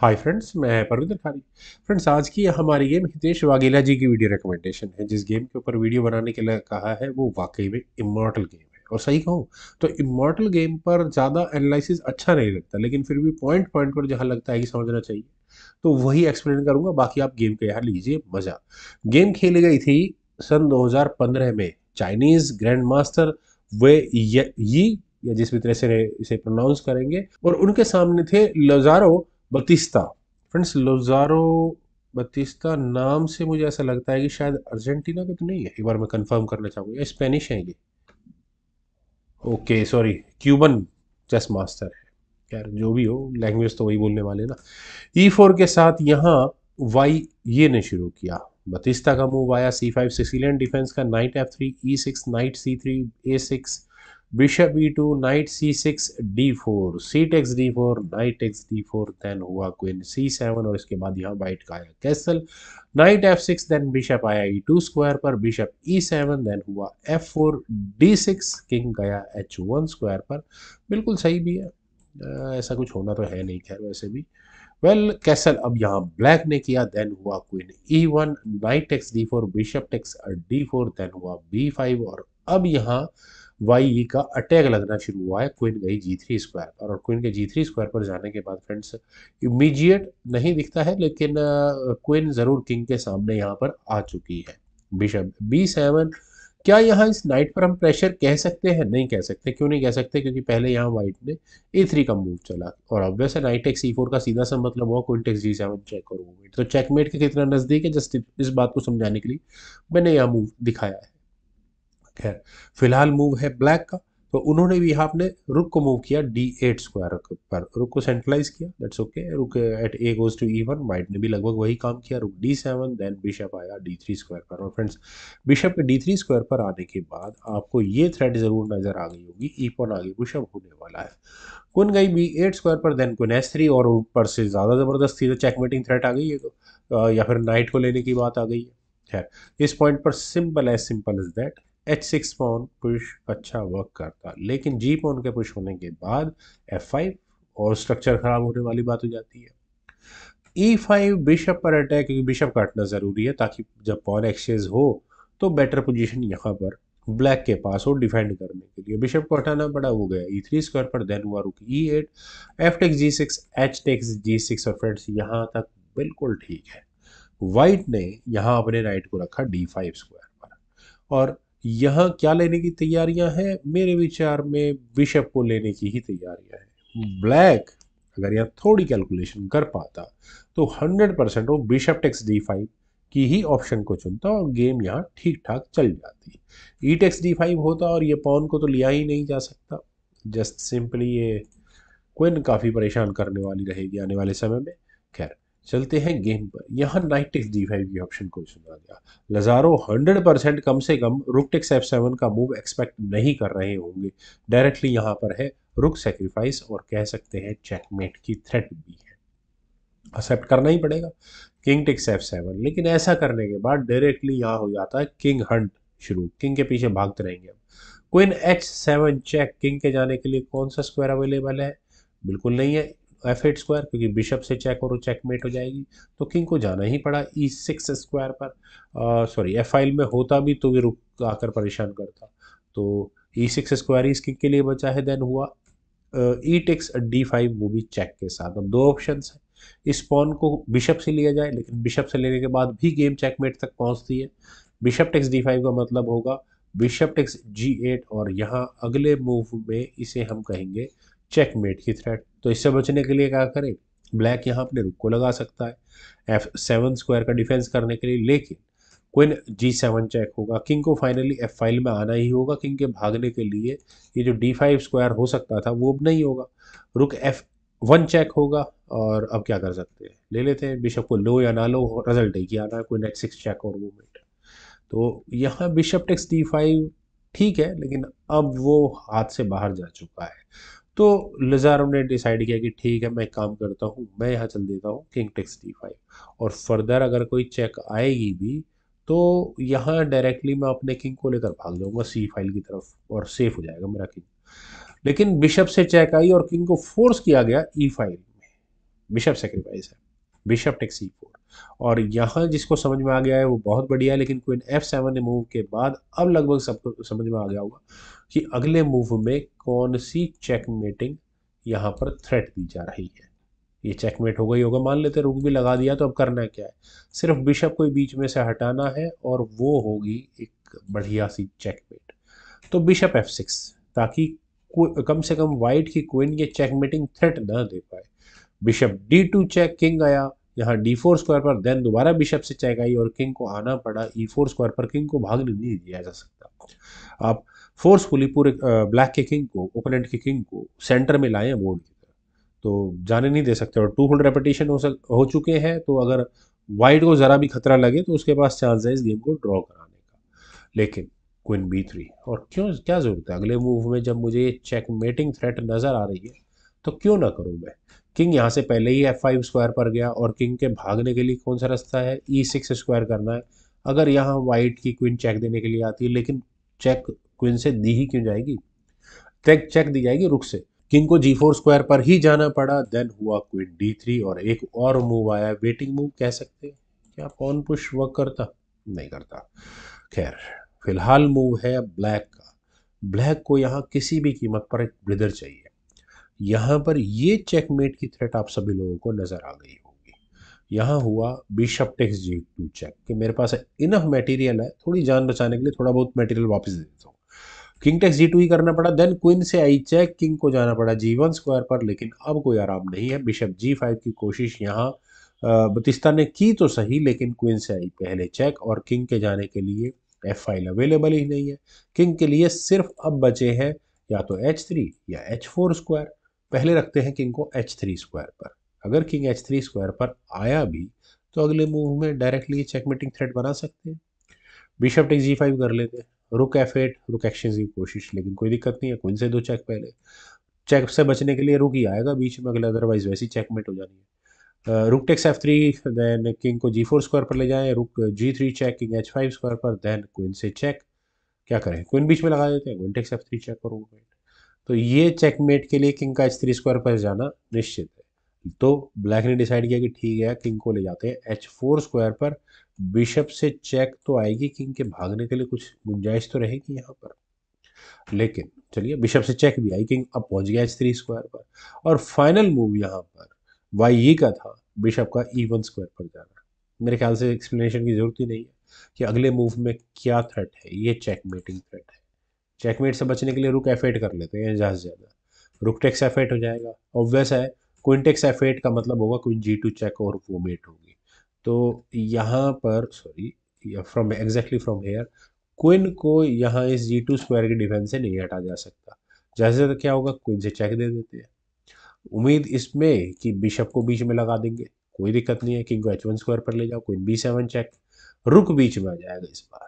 Hi friends मैं परविंदर खानी friends आज की हमारी गेम हितेश वाघेला जी की वीडियो रिकमेंडेशन है जिस गेम के ऊपर वीडियो बनाने के लिए कहा है वो वाकई में इमोटल गेम है और सही कहूँ तो इमोटल गेम पर ज़्यादा एनालिसिस अच्छा नहीं लगता लेकिन फिर भी पॉइंट पॉइंट पर जहाँ लगता है कि समझना चाहिए तो वही एक्सप्लेन करूँगा बाकी आप गेम का यहाँ लीजिए मज़ा गेम खेली गई थी सन 2015 में चाइनीज़ ग्रैंड मास्टर वे ये या जिस भी तरह से इसे प्रोनाउंस करेंगे और उनके सामने थे Lazaro Batista friends Lazaro Batista नाम से मुझे ऐसा लगता है कि शायद अर्जेंटीना का तो नहीं है एक बार मैं कंफर्म करना चाहूँगा स्पेनिश है ये okay sorry Cuban chess master है यार जो भी हो लैंग्वेज तो वही बोलने वाले ना ई e फोर के साथ यहाँ वाई ये ने शुरू किया बतिस्ता का मूव आया सी फाइव सिसिलियन डिफेंस का knight F three E six knight C three A six bishop E two knight C six D four C takes D four knight knight D four then हुआ queen C seven और इसके बाद यहाँ white का आया castle knight F six then bishop आया E two square पर bishop E seven then हुआ F four D six king गया एच वन स्क्वायर पर बिल्कुल सही भी है ऐसा कुछ होना तो है नहीं खैर वैसे भी वेल well, कैसल अब यहाँ ब्लैक ने किया देन हुआ queen E one knight X D four bishop takes D four then हुआ बी फाइव और अब यहाँ वाई ई का अटैक लगना शुरू हुआ है क्वीन गई जी थ्री स्क्वायर पर और क्विन के जी थ्री स्क्वायर पर जाने के बाद फ्रेंड्स इमीजिएट नहीं दिखता है लेकिन क्वीन ज़रूर किंग के सामने यहाँ पर आ चुकी है बिशप बी सेवन क्या यहाँ इस नाइट पर हम प्रेशर कह सकते हैं नहीं कह सकते क्यों नहीं कह सकते क्योंकि पहले यहाँ वाइट ने ए थ्री का मूव चला और ऑब्वियस है नाइट एक्स ई फोर का सीधा सा मतलब हुआ queen X G seven check और मूवमेंट तो चेकमेट के कितना नज़दीक है जस्ट इस बात को समझाने के लिए मैंने यह मूव दिखाया है खैर फिलहाल मूव है ब्लैक का तो उन्होंने भी यहाँ अपने रुक को मूव किया डी एट स्क्वायर पर रुक को सेंट्रलाइज किया that's okay okay. Rook at A goes to E one white ने भी लगभग वही काम किया rook D seven then bishop आया डी थ्री स्क्वायर पर और फ्रेंड्स बिशप के डी थ्री स्क्वायर पर आने के बाद आपको ये थ्रेड जरूर नजर आ गई होगी पॉन e आगे बिशप होने वाला है कुन गई बी एट स्क्वायर पर देन कुन एस थ्री और ऊपर से ज़्यादा ज़बरदस्त थी तो चेकमेटिंग थ्रेट आ गई है तो या फिर नाइट को लेने की बात आ गई है खैर इस पॉइंट पर simple as simple is that H six pawn push अच्छा वर्क करता लेकिन जी पॉन के पुश होने के बाद एफ फाइव और स्ट्रक्चर ख़राब होने वाली बात हो जाती है ई फाइव बिशप पर अटैक क्योंकि बिशप काटना ज़रूरी है ताकि जब पॉन एक्सचेंज हो तो बेटर पोजीशन यहाँ पर ब्लैक के पास हो डिफेंड करने के लिए बिशप को हटाना पड़ा हो गया ई थ्री स्क्वायर पर देन हुआ rook E eight F takes G six H takes G six और फ्रेंड्स यहाँ तक बिल्कुल ठीक है वाइट ने यहाँ अपने राइट को रखा डी फाइव स्क्वायर पर और यहाँ क्या लेने की तैयारियां हैं मेरे विचार में बिशप को लेने की ही तैयारियां हैं ब्लैक अगर यहाँ थोड़ी कैलकुलेशन कर पाता तो 100 परसेंट वो बिशप टेक्स डी फाइव की ही ऑप्शन को चुनता और गेम यहाँ ठीक ठाक चल जाती ई टेक्स डी फाइव होता और ये पॉन को तो लिया ही नहीं जा सकता जस्ट सिंपली ये क्विन काफ़ी परेशान करने वाली रहेगी आने वाले समय में खैर चलते हैं गेम पर यहाँ नाइट टेक्स डी फाइव की ऑप्शन को सुना गया लजारो 100 परसेंट कम से कम रुक टेक्स एफ सेवन का मूव एक्सपेक्ट नहीं कर रहे होंगे डायरेक्टली यहाँ पर है रुक सेक्रीफाइस और कह सकते हैं चेकमेट की थ्रेट भी है एक्सेप्ट करना ही पड़ेगा किंग टेक्स एफ सेवन लेकिन ऐसा करने के बाद डायरेक्टली यहाँ हो जाता है किंग हंट शुरू किंग के पीछे भागते रहेंगे हम queen H seven check king के जाने के लिए कौन सा स्क्वायर अवेलेबल है बिल्कुल नहीं है एफ एट स्क्वायर क्योंकि बिशप से चेक और चेकमेट हो जाएगी तो किंग को जाना ही पड़ा ई सिक्स स्क्वायर पर सॉरी एफ फाइल में होता भी तो भी रुक आकर परेशान करता तो ई सिक्स स्क्वायर ही किंग के लिए बचा है देन हुआ E e takes D five वो भी चेक के साथ अब दो ऑप्शन हैं इस पॉन को बिशप से लिया जाए लेकिन बिशप से लेने के बाद भी गेम चेकमेट तक पहुँचती है बिशप टिक्स डी फाइव का मतलब होगा बिशप टिक्स जी एट और यहाँ अगले मूव में इसे हम कहेंगे चेकमेट की थ्रेट तो इससे बचने के लिए क्या करें ब्लैक यहाँ अपने रुक को लगा सकता है एफ सेवन स्क्वायर का डिफेंस करने के लिए लेकिन क्विन जी सेवन चेक होगा किंग को फाइनली एफ फाइल में आना ही होगा किंग के भागने के लिए ये जो डी फाइव स्क्वायर हो सकता था वो अब नहीं होगा रुक एफ वन चेक होगा और अब क्या कर सकते हैं ले लेते हैं बिशप को लो या ना लो रिजल्ट एक ही आना है कोई नेक्स्ट सिक्स चेक और मूवमेंट तो यहाँ बिशप टेक्स डी फाइव ठीक है लेकिन अब वो हाथ से बाहर जा चुका है तो लजारो ने डिसाइड किया कि ठीक है मैं काम करता हूँ मैं यहाँ चल देता हूँ किंग टेक्स डी फाइव और फर्दर अगर कोई चेक आएगी भी तो यहाँ डायरेक्टली मैं अपने किंग को लेकर भाग जाऊँगा सी फाइल की तरफ और सेफ हो जाएगा मेरा किंग लेकिन बिशप से चेक आई और किंग को फोर्स किया गया ई e फाइल में बिशप सेक्रीफाइस है बिशप टेक सी फोर और यहाँ जिसको समझ में आ गया है वो बहुत बढ़िया है लेकिन क्वीन एफ सेवन ने मूव के बाद अब लगभग सबको समझ में आ गया होगा कि अगले मूव में कौन सी चेक मेटिंग यहाँ पर थ्रेट दी जा रही है ये चेकमेट हो गई होगा मान लेते रुक भी लगा दिया तो अब करना क्या है सिर्फ बिशप को बीच में से हटाना है और वो होगी एक बढ़िया सी चेकमेट तो बिशप एफ सिक्स ताकि कम से कम वाइट की क्वीन ये चेकमेटिंग थ्रेट ना दे पाए bishop D two check king आया यहाँ डी फोर स्क्वायर पर देन दोबारा बिशप से चेक आई और किंग को आना पड़ा ई फोर स्क्वायर पर किंग को भाग नहीं दिया जा सकता आप फोर्सफुली पूरे ब्लैक के किंग को ओपोनेंट के किंग को सेंटर में लाएं बोर्ड की तरफ तो जाने नहीं दे सकते और टू होल्ड रेपिटेशन हो सक हो चुके हैं तो अगर वाइट को ज़रा भी खतरा लगे तो उसके पास चांस है इस गेम को ड्रॉ कराने का लेकिन क्विन बी थ्री और क्यों क्या ज़रूरत है अगले मूव में जब मुझे चेक मेटिंग थ्रेट नज़र आ रही है तो क्यों ना करूं मैं किंग यहाँ से पहले ही एफ फाइव स्क्वायर पर गया और किंग के भागने के लिए कौन सा रास्ता है ई सिक्स स्क्वायर करना है अगर यहाँ वाइट की क्वीन चेक देने के लिए आती है लेकिन चेक क्वीन से दी ही क्यों जाएगी चेक चेक दी जाएगी रुख से किंग को जी फोर स्क्वायर पर ही जाना पड़ा देन हुआ क्वीन डी थ्री और एक और मूव आया वेटिंग मूव कह सकते हैं क्या पॉन पुश वर्क करता नहीं करता खैर फिलहाल मूव है ब्लैक का ब्लैक को यहाँ किसी भी कीमत पर एक ब्रिदर चाहिए यहाँ पर ये चेकमेट की थ्रेट आप सभी लोगों को नज़र आ गई होगी यहाँ हुआ bishop takes G two check कि मेरे पास इनफ मटेरियल है थोड़ी जान बचाने के लिए थोड़ा बहुत मटेरियल वापस दे देता हूँ किंग टेक्स जी टू ही करना पड़ा देन क्वीन से आई चेक किंग को जाना पड़ा जी वन स्क्वायर पर लेकिन अब कोई आराम नहीं है बिशप जी फाइव की कोशिश यहाँ बतिस्ता ने की तो सही लेकिन क्वीन से आई पहले चेक और किंग के जाने के लिए एफ फाइल अवेलेबल ही नहीं है किंग के लिए सिर्फ अब बचे हैं या तो एच थ्री या एच फोर स्क्वायर पहले रखते हैं किंग को एच थ्री स्क्वायर पर अगर किंग एच थ्री स्क्वायर पर आया भी तो अगले मूव में डायरेक्टली चेकमेटिंग थ्रेड बना सकते हैं बिशप टेक जी फाइव कर लेते हैं रुक एफ एट रुक एक्शन की कोशिश लेकिन कोई दिक्कत नहीं है कोई से दो चेक पहले चेक से बचने के लिए रुक ही आएगा बीच में अगले अदरवाइज वैसी चेकमेट हो जानी है rook takes F three then king को जी फोर स्क्वायर पर ले जाएं rook G three check king H five square पर देन क्विन से चेक क्या करें क्विन बीच में लगा देते हैं queen takes F three check और तो ये चेकमेट के लिए किंग का एच थ्री स्क्वायर पर जाना निश्चित है तो ब्लैक ने डिसाइड किया कि ठीक है किंग को ले जाते हैं एच फोर स्क्वायर पर बिशप से चेक तो आएगी किंग के भागने के लिए कुछ गुंजाइश तो रहेगी यहाँ पर लेकिन चलिए बिशप से चेक भी आई किंग अब पहुंच गया एच थ्री स्क्वायर पर और फाइनल मूव यहाँ पर वाई ई e का था बिशप का ई वन स्क्वायर पर जाना मेरे ख्याल से एक्सप्लेनेशन की ज़रूरत ही नहीं है कि अगले मूव में क्या थ्रेट है ये चेक मेटिंग थ्रेट है चेकमेट से बचने के लिए रुक एफ कर लेते हैं जहाज से ज़्यादा रुक टेक्स एफ हो जाएगा ऑब्वियस है क्विन टेक्स एफेट का मतलब होगा क्विन जी टू चेक और वो मेट होगी तो यहाँ पर sorry from exactly from here queen को यहाँ इस जी टू स्क्वायर के डिफेंस से नहीं हटा जा सकता जैसे तो क्या होगा क्विन से चेक दे देते हैं उम्मीद इसमें कि बिशप को बीच में लगा देंगे कोई दिक्कत नहीं है किंग को एच वन स्क्वायर पर ले जाओ क्विन बी सेवन चेक रुक बीच में आ जाएगा इस बार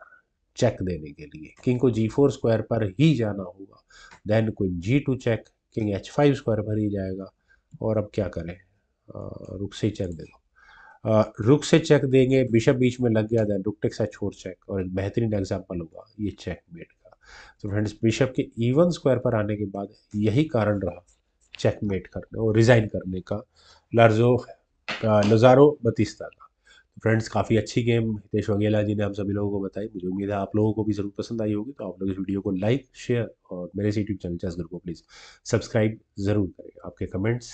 चेक देने के लिए किंग को जी फोर स्क्वायर पर ही जाना होगा then queen G two check king H five square पर ही जाएगा और अब क्या करें रुक से ही चेक दे दो रुक से चेक देंगे बिशप बीच में लग गया then rook takes H four check और एक बेहतरीन एग्जाम्पल होगा ये चेक मेट का तो फ्रेंड्स बिशप के इवन स्क्वायर पर आने के बाद यही कारण रहा चेक मेट करने और रिज़ाइन करने का लार्जो लजारो बतीस्ता फ्रेंड्स काफ़ी अच्छी गेम हितेश वंगेला जी ने हम सभी लोगों को बताई मुझे उम्मीद है आप लोगों को भी ज़रूर पसंद आई होगी तो आप लोग इस वीडियो को लाइक शेयर और मेरे यूट्यूब चैनल चैस को प्लीज़ सब्सक्राइब ज़रूर करें आपके कमेंट्स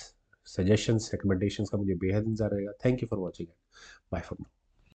सजेशंस रिकमेंडेशंस का मुझे बेहद इंतजार रहेगा thank you for watching bye for now